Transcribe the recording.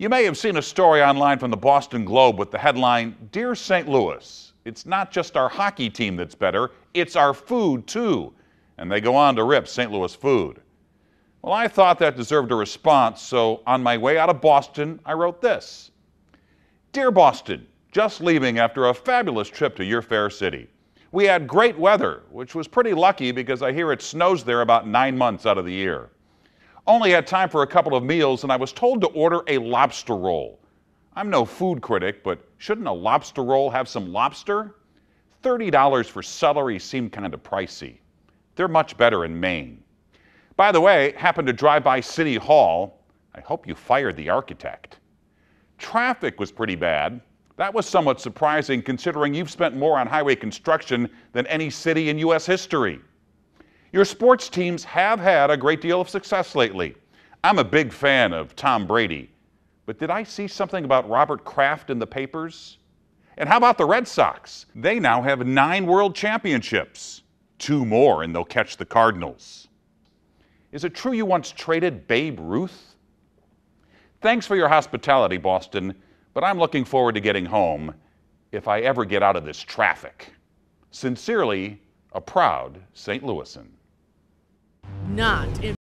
You may have seen a story online from the Boston Globe with the headline, Dear St. Louis, it's not just our hockey team that's better, it's our food too. And they go on to rip St. Louis food. Well, I thought that deserved a response, so on my way out of Boston, I wrote this Dear Boston, just leaving after a fabulous trip to your fair city. We had great weather, which was pretty lucky because I hear it snows there about nine months out of the year. Only had time for a couple of meals, and I was told to order a lobster roll. I'm no food critic, but shouldn't a lobster roll have some lobster? $30 for celery seemed kind of pricey. They're much better in Maine. By the way, happened to drive by City Hall. I hope you fired the architect. Traffic was pretty bad. That was somewhat surprising considering you've spent more on highway construction than any city in U.S. history. Your sports teams have had a great deal of success lately. I'm a big fan of Tom Brady, but did I see something about Robert Kraft in the papers? And how about the Red Sox? They now have nine world championships. Two more, and they'll catch the Cardinals. Is it true you once traded Babe Ruth? Thanks for your hospitality, Boston, but I'm looking forward to getting home if I ever get out of this traffic. Sincerely, a proud St. Louisan not